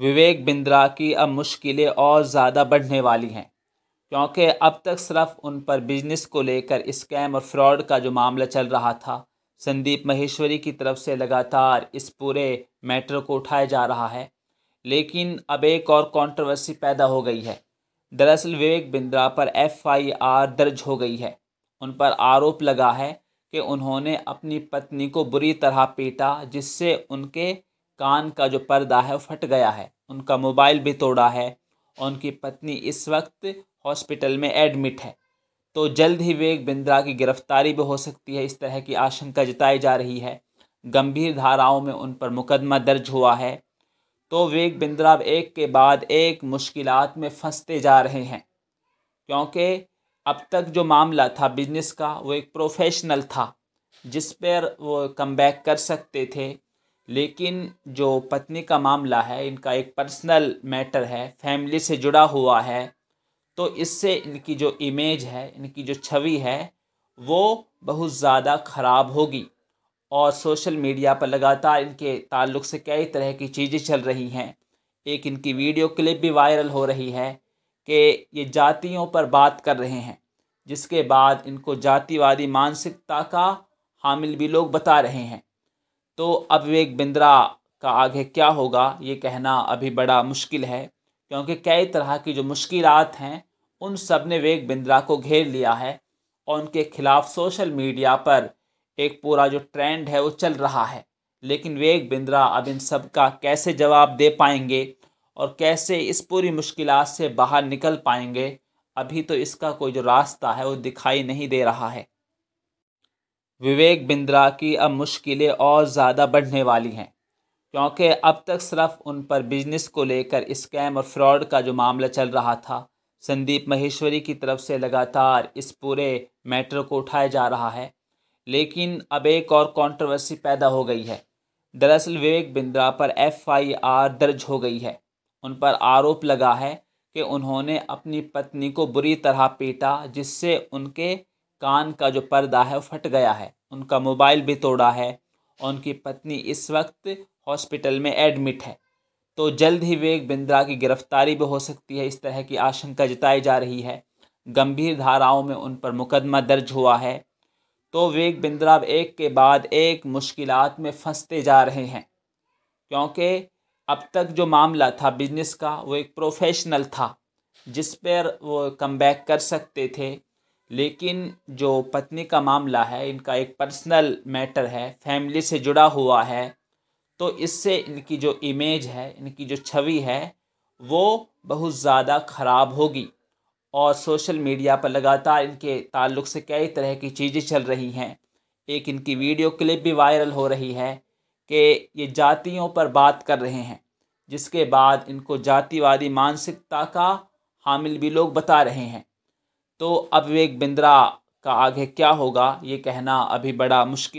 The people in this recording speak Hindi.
विवेक बिंद्रा की अब मुश्किलें और ज़्यादा बढ़ने वाली हैं क्योंकि अब तक सिर्फ उन पर बिजनेस को लेकर स्कैम और फ्रॉड का जो मामला चल रहा था संदीप महेश्वरी की तरफ से लगातार इस पूरे मैटर को उठाया जा रहा है लेकिन अब एक और कंट्रोवर्सी पैदा हो गई है दरअसल विवेक बिंद्रा पर एफआईआर दर्ज हो गई है उन पर आरोप लगा है कि उन्होंने अपनी पत्नी को बुरी तरह पीटा जिससे उनके कान का जो पर्दा है वो फट गया है उनका मोबाइल भी तोड़ा है और उनकी पत्नी इस वक्त हॉस्पिटल में एडमिट है तो जल्द ही वेग बिंद्रा की गिरफ्तारी भी हो सकती है इस तरह की आशंका जताई जा रही है गंभीर धाराओं में उन पर मुकदमा दर्ज हुआ है तो वेग बिंद्रा अब एक के बाद एक मुश्किल में फंसते जा रहे हैं क्योंकि अब तक जो मामला था बिजनेस का वो एक प्रोफेशनल था जिस पर वो कम बैक कर सकते थे लेकिन जो पत्नी का मामला है इनका एक पर्सनल मैटर है फैमिली से जुड़ा हुआ है तो इससे इनकी जो इमेज है इनकी जो छवि है वो बहुत ज़्यादा ख़राब होगी और सोशल मीडिया पर लगातार इनके ताल्लुक से कई तरह की चीज़ें चल रही हैं एक इनकी वीडियो क्लिप भी वायरल हो रही है कि ये जातियों पर बात कर रहे हैं जिसके बाद इनको जातिवादी मानसिकता का हामिल भी लोग बता रहे हैं तो अब विवेक बिंद्रा का आगे क्या होगा ये कहना अभी बड़ा मुश्किल है क्योंकि कई तरह की जो मुश्किल हैं उन सब ने विवेक बिंद्रा को घेर लिया है और उनके खिलाफ सोशल मीडिया पर एक पूरा जो ट्रेंड है वो चल रहा है लेकिन विवेक बिंद्रा अब इन सब का कैसे जवाब दे पाएंगे और कैसे इस पूरी मुश्किल से बाहर निकल पाएंगे अभी तो इसका कोई जो रास्ता है वो दिखाई नहीं दे रहा है विवेक बिंद्रा की अब मुश्किलें और ज़्यादा बढ़ने वाली हैं क्योंकि अब तक सिर्फ उन पर बिजनेस को लेकर स्कैम और फ्रॉड का जो मामला चल रहा था संदीप महेश्वरी की तरफ से लगातार इस पूरे मैटर को उठाया जा रहा है लेकिन अब एक और कंट्रोवर्सी पैदा हो गई है दरअसल विवेक बिंद्रा पर एफआईआर दर्ज हो गई है उन पर आरोप लगा है कि उन्होंने अपनी पत्नी को बुरी तरह पीटा जिससे उनके कान का जो पर्दा है वो फट गया है उनका मोबाइल भी तोड़ा है और उनकी पत्नी इस वक्त हॉस्पिटल में एडमिट है तो जल्द ही वेग बिंद्रा की गिरफ्तारी भी हो सकती है इस तरह की आशंका जताई जा रही है गंभीर धाराओं में उन पर मुकदमा दर्ज हुआ है तो वेग बिंद्रा एक के बाद एक मुश्किल में फंसते जा रहे हैं क्योंकि अब तक जो मामला था बिजनेस का वो एक प्रोफेशनल था जिस पर वो कम बैक कर सकते थे लेकिन जो पत्नी का मामला है इनका एक पर्सनल मैटर है फैमिली से जुड़ा हुआ है तो इससे इनकी जो इमेज है इनकी जो छवि है वो बहुत ज़्यादा ख़राब होगी और सोशल मीडिया पर लगातार इनके ताल्लुक से कई तरह की चीज़ें चल रही हैं एक इनकी वीडियो क्लिप भी वायरल हो रही है कि ये जातियों पर बात कर रहे हैं जिसके बाद इनको जातिवादी मानसिकता का हामिल भी लोग बता रहे हैं तो अब विवेक बिंद्रा का आगे क्या होगा ये कहना अभी बड़ा मुश्किल